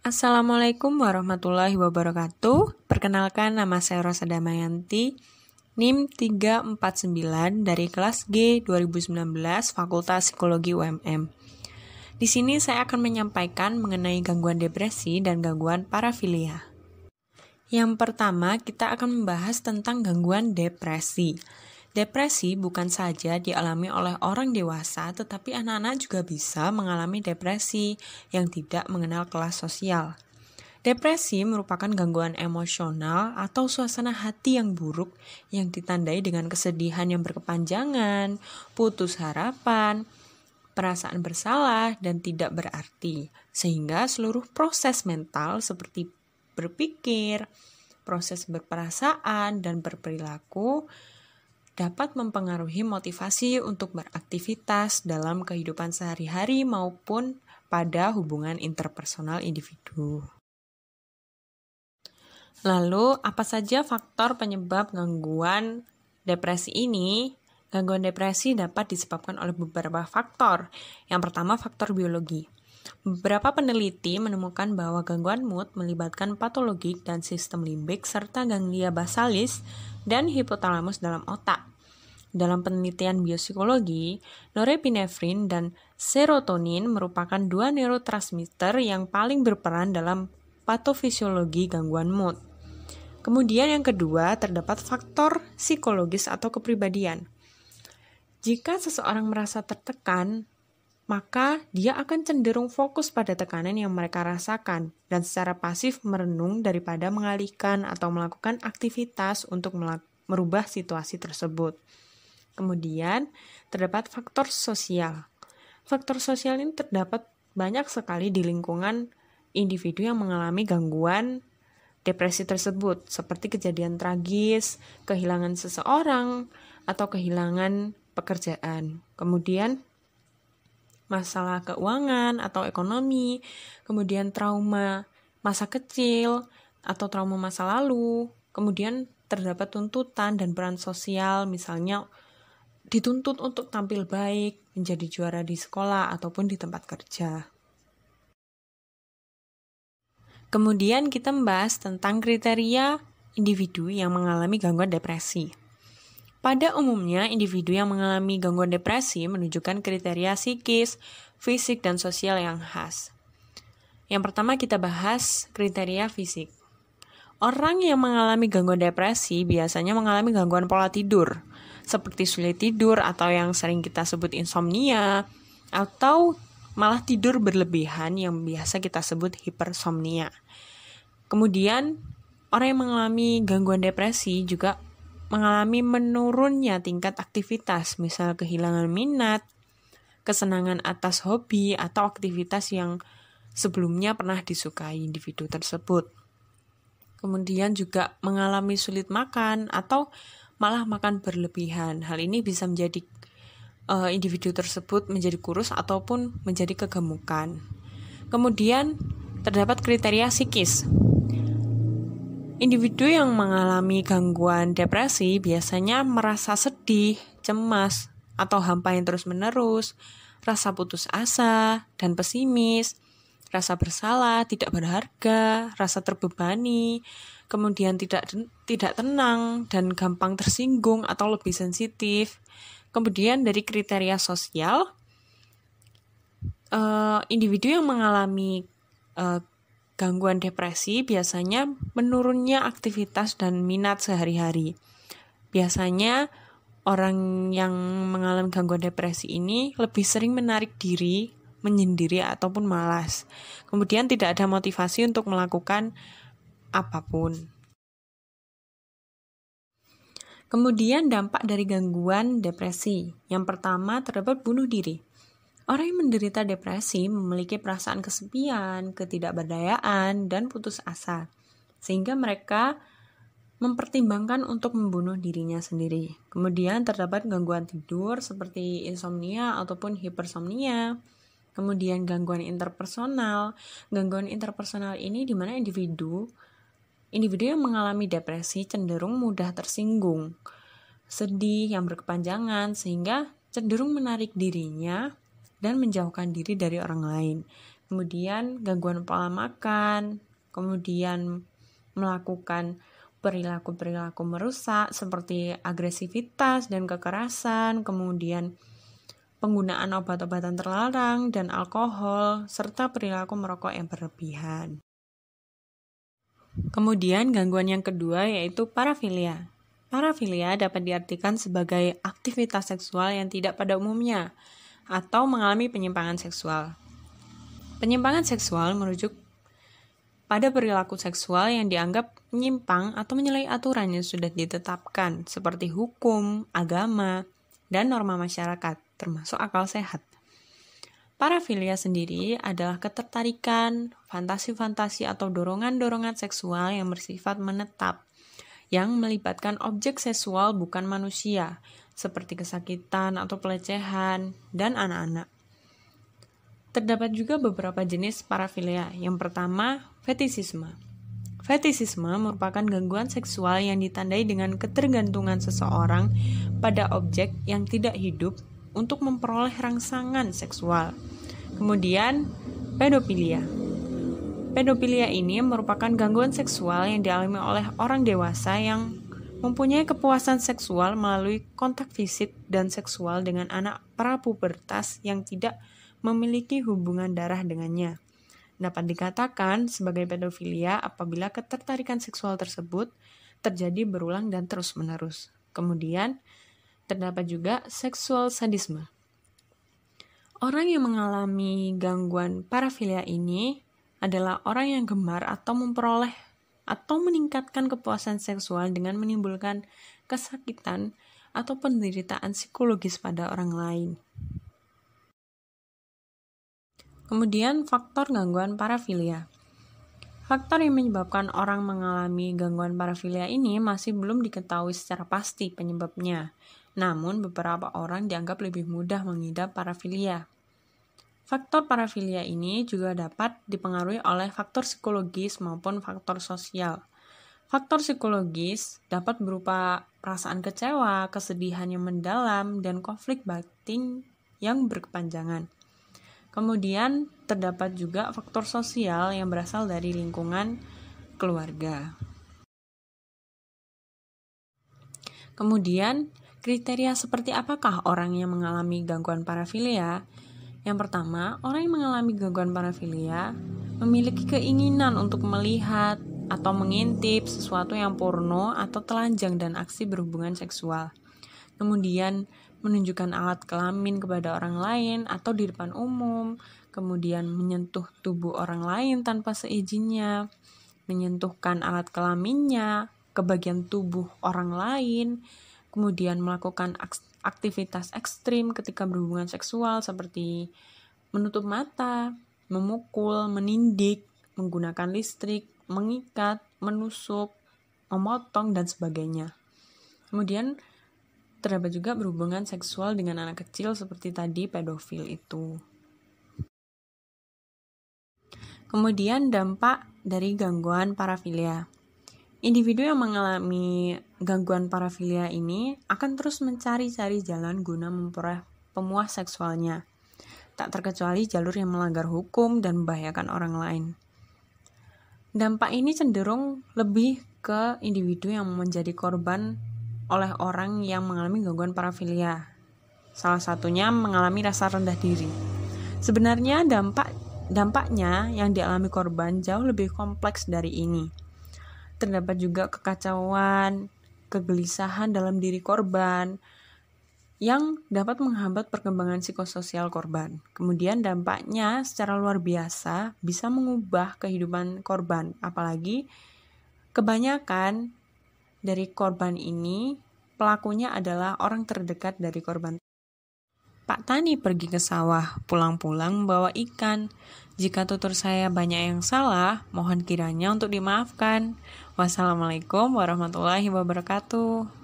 Assalamualaikum warahmatullahi wabarakatuh. Perkenalkan nama saya Rosa Damayanti, NIM 349 dari kelas G 2019 Fakultas Psikologi UMM. Di sini saya akan menyampaikan mengenai gangguan depresi dan gangguan parafilia. Yang pertama, kita akan membahas tentang gangguan depresi. Depresi bukan saja dialami oleh orang dewasa, tetapi anak-anak juga bisa mengalami depresi yang tidak mengenal kelas sosial. Depresi merupakan gangguan emosional atau suasana hati yang buruk yang ditandai dengan kesedihan yang berkepanjangan, putus harapan, perasaan bersalah, dan tidak berarti, sehingga seluruh proses mental seperti berpikir, proses berperasaan, dan berperilaku dapat mempengaruhi motivasi untuk beraktivitas dalam kehidupan sehari-hari maupun pada hubungan interpersonal individu. Lalu, apa saja faktor penyebab gangguan depresi ini? Gangguan depresi dapat disebabkan oleh beberapa faktor. Yang pertama, faktor biologi. Beberapa peneliti menemukan bahwa gangguan mood melibatkan patologi dan sistem limbik serta ganglia basalis dan hipotalamus dalam otak. Dalam penelitian biopsikologi, norepinefrin dan serotonin merupakan dua neurotransmitter yang paling berperan dalam patofisiologi gangguan mood. Kemudian yang kedua, terdapat faktor psikologis atau kepribadian. Jika seseorang merasa tertekan, maka dia akan cenderung fokus pada tekanan yang mereka rasakan dan secara pasif merenung daripada mengalihkan atau melakukan aktivitas untuk merubah situasi tersebut. Kemudian, terdapat faktor sosial. Faktor sosial ini terdapat banyak sekali di lingkungan individu yang mengalami gangguan depresi tersebut, seperti kejadian tragis, kehilangan seseorang, atau kehilangan pekerjaan. Kemudian, masalah keuangan atau ekonomi, kemudian trauma masa kecil atau trauma masa lalu, kemudian terdapat tuntutan dan peran sosial, misalnya dituntut untuk tampil baik, menjadi juara di sekolah ataupun di tempat kerja. Kemudian kita membahas tentang kriteria individu yang mengalami gangguan depresi. Pada umumnya, individu yang mengalami gangguan depresi menunjukkan kriteria psikis, fisik, dan sosial yang khas. Yang pertama kita bahas kriteria fisik. Orang yang mengalami gangguan depresi biasanya mengalami gangguan pola tidur, seperti sulit tidur atau yang sering kita sebut insomnia atau malah tidur berlebihan yang biasa kita sebut hipersomnia. Kemudian, orang yang mengalami gangguan depresi juga mengalami menurunnya tingkat aktivitas, misal kehilangan minat, kesenangan atas hobi atau aktivitas yang sebelumnya pernah disukai individu tersebut. Kemudian juga mengalami sulit makan atau malah makan berlebihan. Hal ini bisa menjadi uh, individu tersebut menjadi kurus ataupun menjadi kegemukan. Kemudian terdapat kriteria psikis. Individu yang mengalami gangguan depresi biasanya merasa sedih, cemas, atau hampa yang terus-menerus, rasa putus asa dan pesimis, rasa bersalah, tidak berharga, rasa terbebani, kemudian tidak tidak tenang dan gampang tersinggung atau lebih sensitif. Kemudian dari kriteria sosial, eh, individu yang mengalami eh, gangguan depresi biasanya menurunnya aktivitas dan minat sehari-hari. Biasanya orang yang mengalami gangguan depresi ini lebih sering menarik diri, menyendiri ataupun malas. Kemudian tidak ada motivasi untuk melakukan apapun. Kemudian dampak dari gangguan depresi. Yang pertama, terdapat bunuh diri. Orang yang menderita depresi memiliki perasaan kesepian, ketidakberdayaan, dan putus asa. Sehingga mereka mempertimbangkan untuk membunuh dirinya sendiri. Kemudian terdapat gangguan tidur seperti insomnia ataupun hipersomnia. Kemudian gangguan interpersonal. Gangguan interpersonal ini dimana individu Individu yang mengalami depresi cenderung mudah tersinggung, sedih yang berkepanjangan, sehingga cenderung menarik dirinya dan menjauhkan diri dari orang lain. Kemudian gangguan pola makan, kemudian melakukan perilaku-perilaku merusak seperti agresivitas dan kekerasan, kemudian penggunaan obat-obatan terlarang dan alkohol, serta perilaku merokok yang berlebihan. Kemudian gangguan yang kedua yaitu parafilia. Parafilia dapat diartikan sebagai aktivitas seksual yang tidak pada umumnya atau mengalami penyimpangan seksual. Penyimpangan seksual merujuk pada perilaku seksual yang dianggap menyimpang atau menyalahi aturan yang sudah ditetapkan seperti hukum, agama, dan norma masyarakat, termasuk akal sehat. Parafilia sendiri adalah ketertarikan, fantasi-fantasi atau dorongan-dorongan seksual yang bersifat menetap, yang melibatkan objek seksual bukan manusia, seperti kesakitan atau pelecehan, dan anak-anak. Terdapat juga beberapa jenis parafilia. Yang pertama, fetisisme. Fetisisme merupakan gangguan seksual yang ditandai dengan ketergantungan seseorang pada objek yang tidak hidup untuk memperoleh rangsangan seksual. Kemudian, pedofilia. Pedofilia ini merupakan gangguan seksual yang dialami oleh orang dewasa yang mempunyai kepuasan seksual melalui kontak fisik dan seksual dengan anak prapubertas yang tidak memiliki hubungan darah dengannya. Dapat dikatakan sebagai pedofilia apabila ketertarikan seksual tersebut terjadi berulang dan terus-menerus. Kemudian, terdapat juga seksual sadisme. Orang yang mengalami gangguan parafilia ini adalah orang yang gemar atau memperoleh atau meningkatkan kepuasan seksual dengan menimbulkan kesakitan atau penderitaan psikologis pada orang lain. Kemudian faktor gangguan parafilia. Faktor yang menyebabkan orang mengalami gangguan parafilia ini masih belum diketahui secara pasti penyebabnya. Namun, beberapa orang dianggap lebih mudah mengidap parafilia. Faktor parafilia ini juga dapat dipengaruhi oleh faktor psikologis maupun faktor sosial. Faktor psikologis dapat berupa perasaan kecewa, kesedihan yang mendalam, dan konflik batin yang berkepanjangan. Kemudian, terdapat juga faktor sosial yang berasal dari lingkungan keluarga. Kemudian, Kriteria seperti apakah orang yang mengalami gangguan parafilia? Yang pertama, orang yang mengalami gangguan parafilia memiliki keinginan untuk melihat atau mengintip sesuatu yang porno atau telanjang dan aksi berhubungan seksual. Kemudian menunjukkan alat kelamin kepada orang lain atau di depan umum, kemudian menyentuh tubuh orang lain tanpa seizinnya, menyentuhkan alat kelaminnya ke bagian tubuh orang lain, kemudian melakukan aktivitas ekstrim ketika berhubungan seksual seperti menutup mata, memukul, menindik, menggunakan listrik, mengikat, menusuk, memotong, dan sebagainya. Kemudian terdapat juga berhubungan seksual dengan anak kecil seperti tadi pedofil itu. Kemudian dampak dari gangguan parafilia. Individu yang mengalami gangguan parafilia ini akan terus mencari-cari jalan guna memperoleh pemuas seksualnya, tak terkecuali jalur yang melanggar hukum dan membahayakan orang lain. Dampak ini cenderung lebih ke individu yang menjadi korban oleh orang yang mengalami gangguan parafilia. Salah satunya mengalami rasa rendah diri. Sebenarnya dampak dampaknya yang dialami korban jauh lebih kompleks dari ini terdapat juga kekacauan, kegelisahan dalam diri korban yang dapat menghambat perkembangan psikososial korban. Kemudian dampaknya secara luar biasa bisa mengubah kehidupan korban, apalagi kebanyakan dari korban ini pelakunya adalah orang terdekat dari korban Pak Tani pergi ke sawah, pulang-pulang membawa ikan. Jika tutur saya banyak yang salah, mohon kiranya untuk dimaafkan. Wassalamualaikum warahmatullahi wabarakatuh.